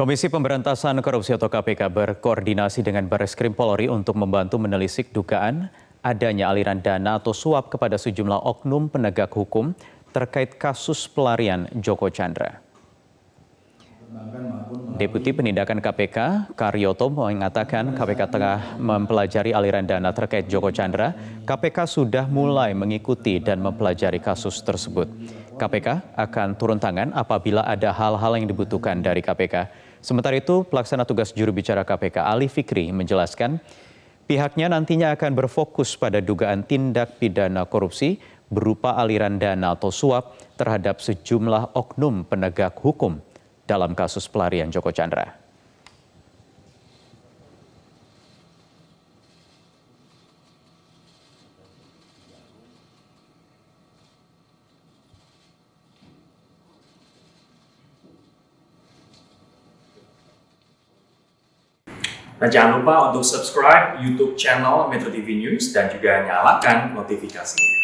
Komisi Pemberantasan Korupsi atau KPK berkoordinasi dengan Baris Krim Polri untuk membantu menelisik dugaan adanya aliran dana atau suap kepada sejumlah oknum penegak hukum terkait kasus pelarian Joko Chandra. Deputi Penindakan KPK, Karyoto mengatakan KPK tengah mempelajari aliran dana terkait Joko Chandra. KPK sudah mulai mengikuti dan mempelajari kasus tersebut. KPK akan turun tangan apabila ada hal-hal yang dibutuhkan dari KPK. Sementara itu, pelaksana tugas juru bicara KPK Ali Fikri menjelaskan pihaknya nantinya akan berfokus pada dugaan tindak pidana korupsi berupa aliran dana atau suap terhadap sejumlah oknum penegak hukum dalam kasus pelarian Joko Chandra. Nah jangan lupa untuk subscribe YouTube channel Metro TV News dan juga nyalakan notifikasinya.